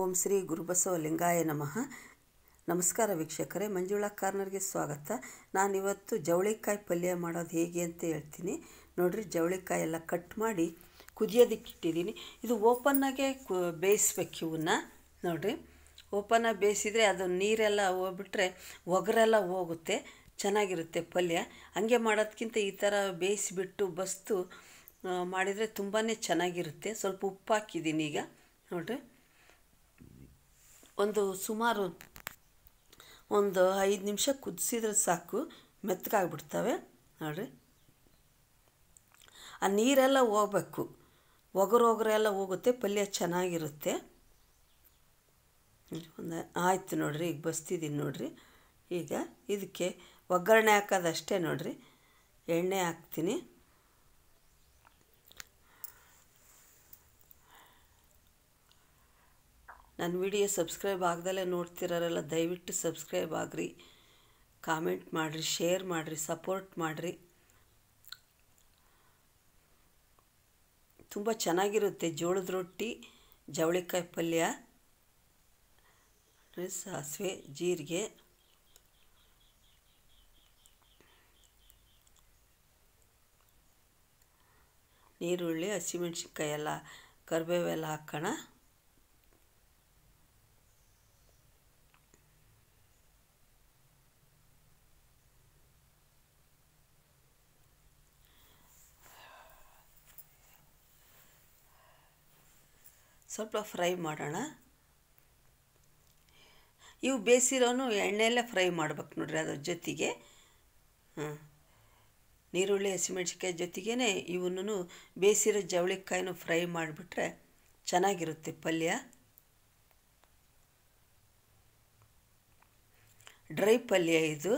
ಓಂ ಶ್ರೀ ಗುರುಬಸವ ಲಿಂಗಾಯ ನಮಃ ನಮಸ್ಕಾರ ವೀಕ್ಷಕರೇ ಮಂಜುಳಾ ಕಾರ್ನರ್ಗೆ ಸ್ವಾಗತ ನಾನಿವತ್ತು ಜವಳಿಕಾಯಿ ಪಲ್ಯ ಮಾಡೋದು ಹೇಗೆ ಅಂತ ಹೇಳ್ತೀನಿ ನೋಡಿರಿ ಜವಳಿಕಾಯಿ ಎಲ್ಲ ಕಟ್ ಮಾಡಿ ಇಟ್ಟಿದ್ದೀನಿ ಇದು ಓಪನ್ನಾಗೆ ಬೇಯಿಸ್ಬೇಕು ಇವನ್ನ ನೋಡಿರಿ ಓಪನ್ನಾಗಿ ಬೇಯಿಸಿದರೆ ಅದು ನೀರೆಲ್ಲ ಹೋಗ್ಬಿಟ್ರೆ ಒಗರೆಲ್ಲ ಹೋಗುತ್ತೆ ಚೆನ್ನಾಗಿರುತ್ತೆ ಪಲ್ಯ ಹಾಗೆ ಮಾಡೋದಕ್ಕಿಂತ ಈ ಥರ ಬೇಯಿಸಿಬಿಟ್ಟು ಬಸ್ತು ಮಾಡಿದರೆ ತುಂಬಾ ಚೆನ್ನಾಗಿರುತ್ತೆ ಸ್ವಲ್ಪ ಉಪ್ಪು ಹಾಕಿದ್ದೀನಿ ಈಗ ನೋಡಿರಿ ಒಂದು ಸುಮಾರು ಒಂದು ಐದು ನಿಮಿಷ ಕುದಿಸಿದ್ರೆ ಸಾಕು ಮೆತ್ತಗಾಗ್ಬಿಡ್ತವೆ ನೋಡಿರಿ ಆ ನೀರೆಲ್ಲ ಹೋಗ್ಬೇಕು ಒಗರು ಒಗರೆಲ್ಲ ಹೋಗುತ್ತೆ ಪಲ್ಯ ಚೆನ್ನಾಗಿರುತ್ತೆ ಒಂದು ಆಯಿತು ನೋಡಿರಿ ಈಗ ಬಸ್ತಿದ್ದೀನಿ ನೋಡಿರಿ ಈಗ ಇದಕ್ಕೆ ಒಗ್ಗರಣೆ ಹಾಕೋದಷ್ಟೇ ನೋಡಿರಿ ಎಣ್ಣೆ ಹಾಕ್ತೀನಿ ನನ್ನ ವಿಡಿಯೋ ಸಬ್ಸ್ಕ್ರೈಬ್ ಆಗದಲ್ಲೇ ನೋಡ್ತಿರೋರೆಲ್ಲ ದಯವಿಟ್ಟು ಸಬ್ಸ್ಕ್ರೈಬ್ ಆಗ್ರಿ ಕಾಮೆಂಟ್ ಮಾಡಿರಿ ಶೇರ್ ಮಾಡಿರಿ ಸಪೋರ್ಟ್ ಮಾಡಿರಿ ತುಂಬ ಚೆನ್ನಾಗಿರುತ್ತೆ ಜೋಳದ ರೊಟ್ಟಿ ಜವಳಿಕಾಯಿ ಪಲ್ಯ ಸಾಸಿವೆ ಜೀರಿಗೆ ನೀರುಳ್ಳಿ ಹಸಿಮೆಣ್ಸಿನ್ಕಾಯಿ ಎಲ್ಲ ಕರಿಬೇವೆಲ್ಲ ಹಾಕೋಣ ಸ್ವಲ್ಪ ಫ್ರೈ ಮಾಡೋಣ ಇವು ಬೇಸಿರೋನು ಎಣ್ಣೆಯಲ್ಲೇ ಫ್ರೈ ಮಾಡ್ಬೇಕು ನೋಡ್ರಿ ಅದ್ರ ಜೊತೆಗೆ ಹಾಂ ನೀರುಳ್ಳಿ ಹಸಿಮೆಣ್ಸಿಕಾಯಿ ಜೊತೆಗೇ ಇವನ್ನೂ ಬೇಯಿಸಿರೋ ಜವಳಿಕಾಯಿನೂ ಫ್ರೈ ಮಾಡಿಬಿಟ್ರೆ ಚೆನ್ನಾಗಿರುತ್ತೆ ಪಲ್ಯ ಡ್ರೈ ಪಲ್ಯ ಇದು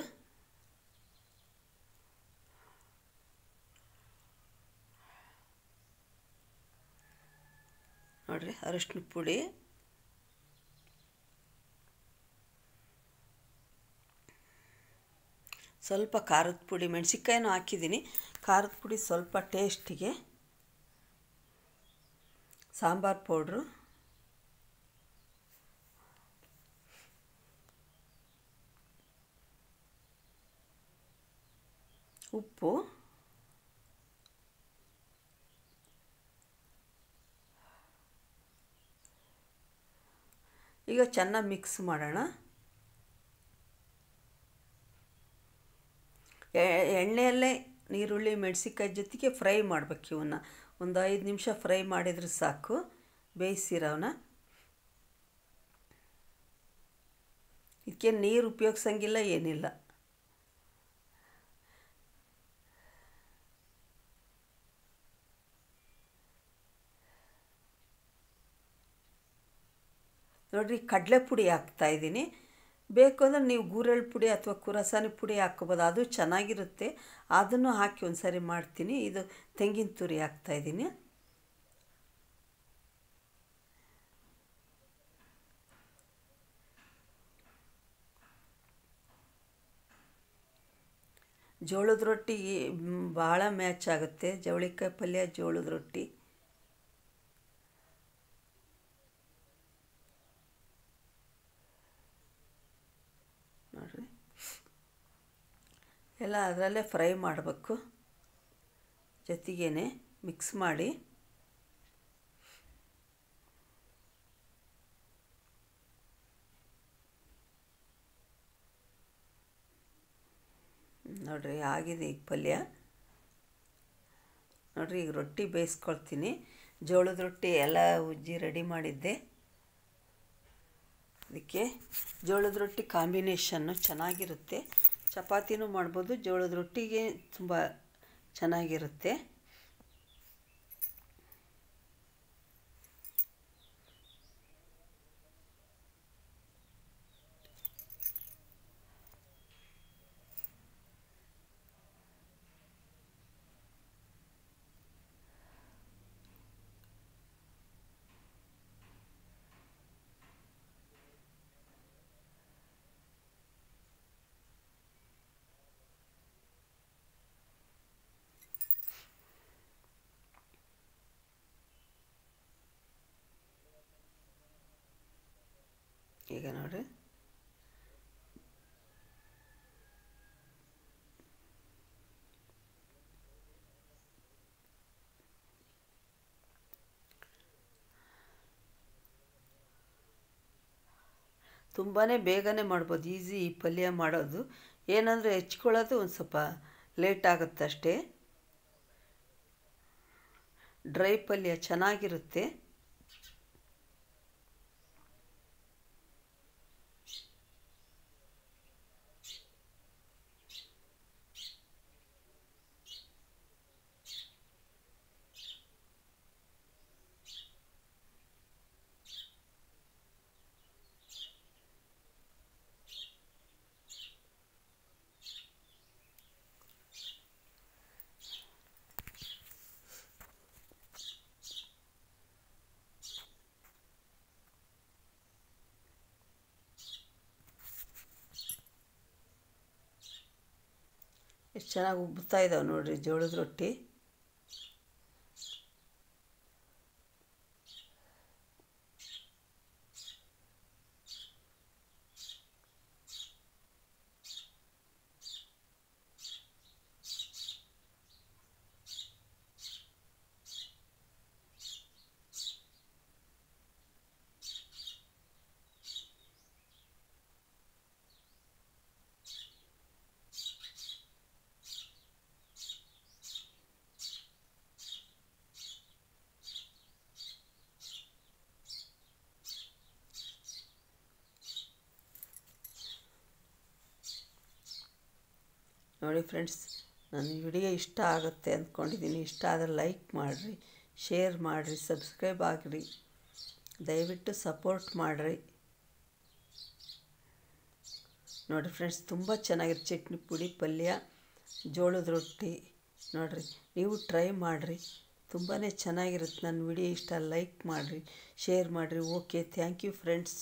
ನೋಡಿರಿ ಪುಡಿ ಸ್ವಲ್ಪ ಖಾರದ ಪುಡಿ ಮೆಣಸಿನ್ಕಾಯಿನೂ ಹಾಕಿದ್ದೀನಿ ಖಾರದ ಪುಡಿ ಸ್ವಲ್ಪ ಟೇಸ್ಟಿಗೆ ಸಾಂಬಾರು ಪೌಡ್ರು ಉಪ್ಪು ಈಗ ಚೆನ್ನಾಗಿ ಮಿಕ್ಸ್ ಮಾಡೋಣ ಎಣ್ಣೆಯಲ್ಲೇ ನೀರುಳ್ಳಿ ಮೆಣಸಿಕಾಯಿ ಜೊತೆಗೆ ಫ್ರೈ ಮಾಡಬೇಕು ಇವನ್ನ ಒಂದು ಐದು ನಿಮಿಷ ಫ್ರೈ ಮಾಡಿದರೆ ಸಾಕು ಬೇಯಿಸಿರೋನ ಇದಕ್ಕೆ ನೀರು ಉಪಯೋಗಿಸಂಗಿಲ್ಲ ಏನಿಲ್ಲ ನೋಡಿರಿ ಕಡಲೆ ಪುಡಿ ಇದ್ದೀನಿ ಬೇಕು ಅಂದರೆ ನೀವು ಗೂರೆಳ್ಳು ಪುಡಿ ಅಥವಾ ಕುರಸಾನಿ ಪುಡಿ ಹಾಕ್ಕೋಬೋದು ಅದು ಚೆನ್ನಾಗಿರುತ್ತೆ ಅದನ್ನು ಹಾಕಿ ಒಂದು ಸಾರಿ ಮಾಡ್ತೀನಿ ಇದು ತೆಂಗಿನ ತುರಿ ಇದ್ದೀನಿ ಜೋಳದ ರೊಟ್ಟಿ ಭಾಳ ಮ್ಯಾಚ್ ಆಗುತ್ತೆ ಜವಳಿಕಾಯಿ ಪಲ್ಯ ಜೋಳದ ರೊಟ್ಟಿ ಎಲ್ಲ ಅದರಲ್ಲೇ ಫ್ರೈ ಮಾಡಬೇಕು ಜೊತೆಗೇನೆ ಮಿಕ್ಸ್ ಮಾಡಿ ನೋಡಿರಿ ಆಗಿದೆ ಈಗ ಪಲ್ಯ ನೋಡಿರಿ ಈಗ ರೊಟ್ಟಿ ಬೇಯಿಸ್ಕೊಳ್ತೀನಿ ಜೋಳದ ರೊಟ್ಟಿ ಎಲ್ಲ ಉಜ್ಜಿ ರೆಡಿ ಮಾಡಿದ್ದೆ ಅದಕ್ಕೆ ಜೋಳದ ರೊಟ್ಟಿ ಕಾಂಬಿನೇಷನ್ನು ಚೆನ್ನಾಗಿರುತ್ತೆ ಚಪಾತಿನೂ ಮಾಡ್ಬೋದು ಜೋಳದ ರೊಟ್ಟಿಗೆ ತುಂಬ ಚೆನ್ನಾಗಿರುತ್ತೆ ಈಗ ತುಂಬಾನೇ ತುಂಬಾ ಬೇಗನೆ ಮಾಡ್ಬೋದು ಈಸಿ ಈ ಪಲ್ಯ ಮಾಡೋದು ಏನಂದರೆ ಹೆಚ್ಕೊಳ್ಳೋದು ಒಂದು ಸ್ವಲ್ಪ ಲೇಟ್ ಆಗುತ್ತಷ್ಟೇ ಡ್ರೈ ಪಲ್ಯ ಚೆನ್ನಾಗಿರುತ್ತೆ ಎಷ್ಟು ಚೆನ್ನಾಗಿ ಉಬ್ಬುತ್ತಾ ಇದ್ದಾವೆ ನೋಡಿರಿ ಜೋಳದ ರೊಟ್ಟಿ ನೋಡಿ ಫ್ರೆಂಡ್ಸ್ ನನ್ನ ವಿಡಿಯೋ ಇಷ್ಟ ಆಗುತ್ತೆ ಅಂದ್ಕೊಂಡಿದ್ದೀನಿ ಇಷ್ಟ ಆದರೆ ಲೈಕ್ ಮಾಡಿರಿ ಶೇರ್ ಮಾಡಿರಿ ಸಬ್ಸ್ಕ್ರೈಬ್ ಆಗಿರಿ ದಯವಿಟ್ಟು ಸಪೋರ್ಟ್ ಮಾಡಿರಿ ನೋಡಿ ಫ್ರೆಂಡ್ಸ್ ತುಂಬ ಚೆನ್ನಾಗಿರುತ್ತೆ ಚಟ್ನಿ ಪುಡಿ ಪಲ್ಯ ಜೋಳದ ರೊಟ್ಟಿ ನೋಡಿರಿ ನೀವು ಟ್ರೈ ಮಾಡಿರಿ ತುಂಬಾ ಚೆನ್ನಾಗಿರುತ್ತೆ ನನ್ನ ವಿಡಿಯೋ ಇಷ್ಟ ಲೈಕ್ ಮಾಡಿರಿ ಶೇರ್ ಮಾಡಿರಿ ಓಕೆ ಥ್ಯಾಂಕ್ ಯು ಫ್ರೆಂಡ್ಸ್